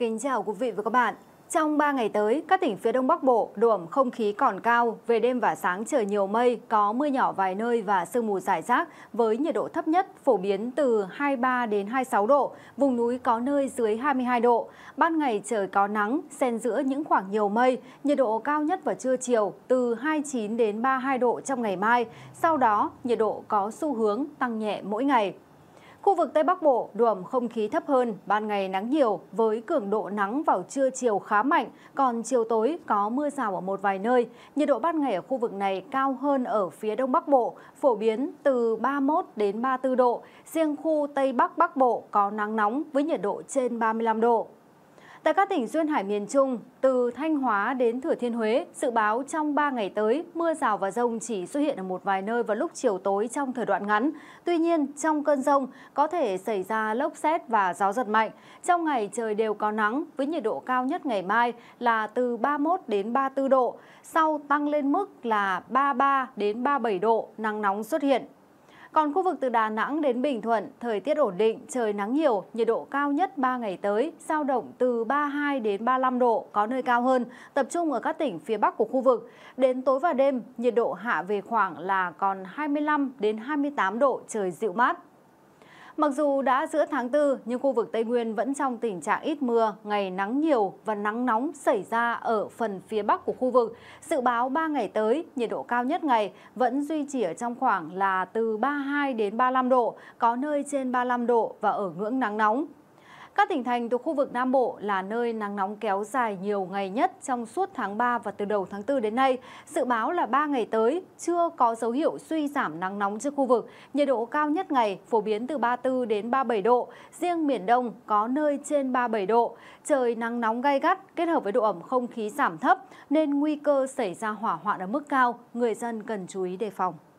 Kính chào quý vị và các bạn. Trong 3 ngày tới, các tỉnh phía Đông Bắc Bộ, độ ẩm không khí còn cao, về đêm và sáng trời nhiều mây, có mưa nhỏ vài nơi và sương mù dài rác với nhiệt độ thấp nhất phổ biến từ 23 đến 26 độ, vùng núi có nơi dưới 22 độ. Ban ngày trời có nắng, xen giữa những khoảng nhiều mây, nhiệt độ cao nhất vào trưa chiều từ 29 đến 32 độ trong ngày mai, sau đó nhiệt độ có xu hướng tăng nhẹ mỗi ngày. Khu vực Tây Bắc Bộ, độ ẩm không khí thấp hơn, ban ngày nắng nhiều với cường độ nắng vào trưa chiều khá mạnh, còn chiều tối có mưa rào ở một vài nơi. Nhiệt độ ban ngày ở khu vực này cao hơn ở phía Đông Bắc Bộ, phổ biến từ 31 đến 34 độ. Riêng khu Tây Bắc Bắc Bộ có nắng nóng với nhiệt độ trên 35 độ. Tại các tỉnh duyên hải miền Trung, từ Thanh Hóa đến Thừa Thiên Huế, dự báo trong 3 ngày tới, mưa rào và rông chỉ xuất hiện ở một vài nơi vào lúc chiều tối trong thời đoạn ngắn. Tuy nhiên, trong cơn rông có thể xảy ra lốc xét và gió giật mạnh. Trong ngày trời đều có nắng với nhiệt độ cao nhất ngày mai là từ 31 đến 34 độ, sau tăng lên mức là 33 đến 37 độ, nắng nóng xuất hiện. Còn khu vực từ Đà Nẵng đến Bình Thuận, thời tiết ổn định, trời nắng nhiều, nhiệt độ cao nhất 3 ngày tới, giao động từ 32 đến 35 độ, có nơi cao hơn, tập trung ở các tỉnh phía Bắc của khu vực. Đến tối và đêm, nhiệt độ hạ về khoảng là còn 25 đến 28 độ, trời dịu mát. Mặc dù đã giữa tháng 4 nhưng khu vực Tây Nguyên vẫn trong tình trạng ít mưa, ngày nắng nhiều và nắng nóng xảy ra ở phần phía bắc của khu vực. Dự báo 3 ngày tới, nhiệt độ cao nhất ngày vẫn duy trì ở trong khoảng là từ 32 đến 35 độ, có nơi trên 35 độ và ở ngưỡng nắng nóng. Các tỉnh thành thuộc khu vực Nam Bộ là nơi nắng nóng kéo dài nhiều ngày nhất trong suốt tháng 3 và từ đầu tháng 4 đến nay. Dự báo là 3 ngày tới chưa có dấu hiệu suy giảm nắng nóng trên khu vực. Nhiệt độ cao nhất ngày phổ biến từ 34 đến 37 độ, riêng miền Đông có nơi trên 37 độ. Trời nắng nóng gay gắt kết hợp với độ ẩm không khí giảm thấp nên nguy cơ xảy ra hỏa hoạn ở mức cao, người dân cần chú ý đề phòng.